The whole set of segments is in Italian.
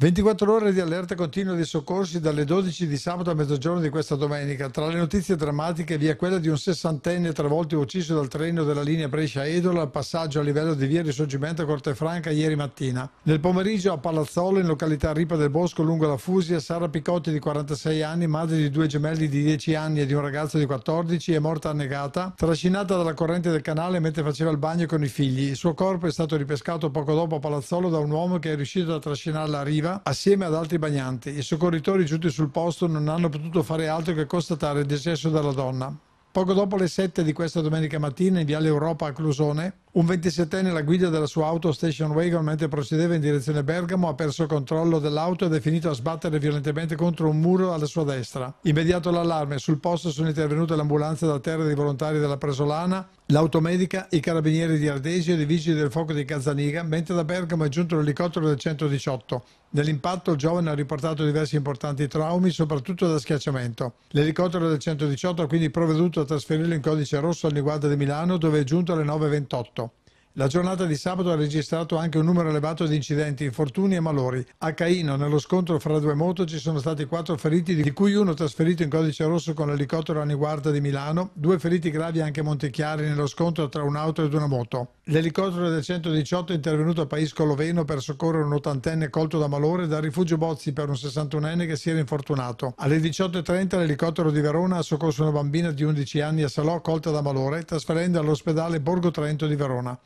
24 ore di allerta continua dei soccorsi dalle 12 di sabato a mezzogiorno di questa domenica. Tra le notizie drammatiche vi è quella di un sessantenne travolto e ucciso dal treno della linea Brescia-Edola al passaggio a livello di via Risorgimento a Cortefranca ieri mattina. Nel pomeriggio a Palazzolo, in località Ripa del Bosco, lungo la Fusia, Sara Picotti di 46 anni, madre di due gemelli di 10 anni e di un ragazzo di 14, è morta annegata, trascinata dalla corrente del canale mentre faceva il bagno con i figli. Il suo corpo è stato ripescato poco dopo a Palazzolo da un uomo che è riuscito a trascinarla a riva Lucca assieme ad altri bagnanti. I soccorritori giunti sul posto non hanno potuto fare altro che constatare il decesso della donna. Poco dopo le 7 di questa domenica mattina in Viale Europa a Clusone, un 27enne alla guida della sua auto station wagon mentre procedeva in direzione Bergamo ha perso controllo dell'auto ed è finito a sbattere violentemente contro un muro alla sua destra. Immediato l'allarme, sul posto sono intervenute l'ambulanza da terra dei volontari della Presolana L'automedica, i carabinieri di Ardesio e i vigili del fuoco di Cazzaniga, mentre da Bergamo è giunto l'elicottero del 118. Nell'impatto il giovane ha riportato diversi importanti traumi, soprattutto da schiacciamento. L'elicottero del 118 ha quindi provveduto a trasferirlo in codice rosso al riguardo di Milano, dove è giunto alle 9.28. La giornata di sabato ha registrato anche un numero elevato di incidenti, infortuni e malori. A Caino, nello scontro fra due moto, ci sono stati quattro feriti, di cui uno trasferito in codice rosso con l'elicottero Aniguarda di Milano, due feriti gravi anche a Montechiari nello scontro tra un'auto ed una moto. L'elicottero del 118 è intervenuto a Paiscolo Coloveno per soccorrere un ottantenne colto da malore dal rifugio Bozzi per un 61enne che si era infortunato. Alle 18.30 l'elicottero di Verona ha soccorso una bambina di 11 anni a Salò colta da malore, trasferendola all'ospedale Borgo Trento di Verona.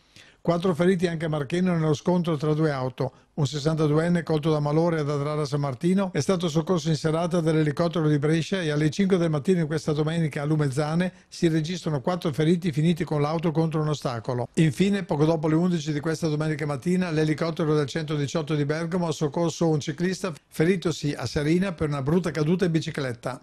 Quattro feriti anche a Marcheno nello scontro tra due auto. Un 62enne colto da malore ad Adrara San Martino è stato soccorso in serata dall'elicottero di Brescia e alle 5 del mattino in questa domenica a Lumezzane si registrano quattro feriti finiti con l'auto contro un ostacolo. Infine, poco dopo le 11 di questa domenica mattina, l'elicottero del 118 di Bergamo ha soccorso un ciclista feritosi a Serina per una brutta caduta in bicicletta.